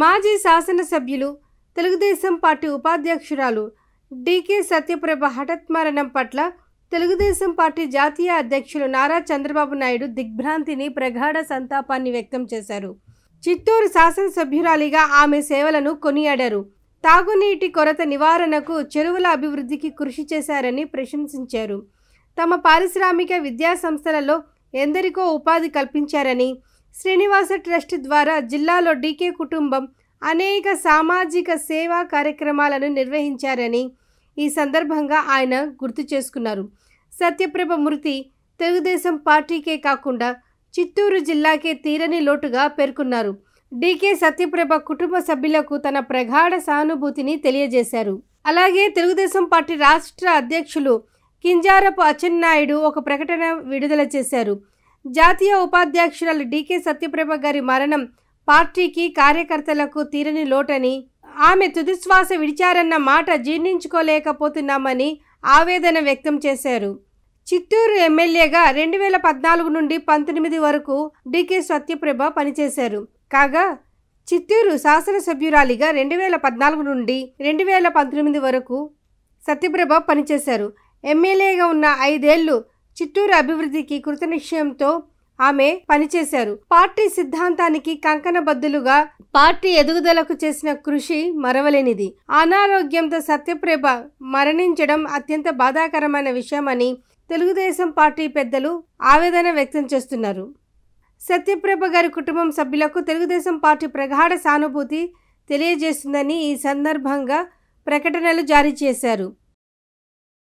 మాజీ శాసనసభ్యులు తెలుగుదేశం పార్టీ ఉపాధ్యక్షురాలు డీకే సత్యప్రభ హఠత్ మరణం పట్ల తెలుగుదేశం పార్టీ జాతీయ అధ్యక్షులు నారా చంద్రబాబు నాయుడు దిగ్భ్రాంతిని ప్రగాఢ సంతాపాన్ని వ్యక్తం చేశారు చిత్తూరు శాసనసభ్యురాలిగా ఆమె సేవలను కొనియాడారు తాగునీటి కొరత నివారణకు చెరువుల అభివృద్ధికి కృషి చేశారని ప్రశంసించారు తమ పారిశ్రామిక విద్యా సంస్థలలో ఎందరికో ఉపాధి కల్పించారని శ్రీనివాస ట్రస్ట్ ద్వారా జిల్లాలో డీకే కుటుంబం అనేక సామాజిక సేవా కార్యక్రమాలను నిర్వహించారని ఈ సందర్భంగా ఆయన గుర్తు చేసుకున్నారు సత్యప్రభ మృతి తెలుగుదేశం పార్టీకే కాకుండా చిత్తూరు జిల్లాకే తీరని లోటుగా పేర్కొన్నారు డీకే సత్యప్రభ కుటుంబ సభ్యులకు తన ప్రగాఢ సానుభూతిని తెలియజేశారు అలాగే తెలుగుదేశం పార్టీ రాష్ట్ర అధ్యక్షులు కింజారపు అచ్చెన్నాయుడు ఒక ప్రకటన విడుదల చేశారు జాతీయ ఉపాధ్యక్షురాలు డీకే సత్యప్రభ గారి మరణం పార్టీకి కార్యకర్తలకు తీరని లోటని ఆమె తుదిశ్వాస విడిచారన్న మాట జీర్ణించుకోలేకపోతున్నామని ఆవేదన వ్యక్తం చేశారు చిత్తూరు ఎమ్మెల్యేగా రెండు వేల పద్నాలుగు నుండి పంతొమ్మిది వరకు డీకే సత్యప్రభ పనిచేశారు కాగా చిత్తూరు శాసనసభ్యురాలిగా రెండు వేల పద్నాలుగు నుండి రెండు వేల పంతొమ్మిది వరకు సత్యప్రభ పనిచేశారు ఎమ్మెల్యేగా ఉన్న ఐదేళ్లు చిత్తూరు అభివృద్ధికి కృతనిశ్చయంతో ఆమె పనిచేశారు పార్టీ సిద్ధాంతానికి కంకణ బద్దులుగా పార్టీ ఎదుగుదలకు చేసిన కృషి మరవలేనిది అనారోగ్యంతో సత్యప్రేభ మరణించడం అత్యంత బాధాకరమైన విషయమని తెలుగుదేశం పార్టీ పెద్దలు ఆవేదన వ్యక్తం చేస్తున్నారు సత్యప్రభ గారి కుటుంబం సభ్యులకు తెలుగుదేశం పార్టీ ప్రగాఢ సానుభూతి తెలియజేస్తుందని ఈ సందర్భంగా ప్రకటనలు జారీ చేశారు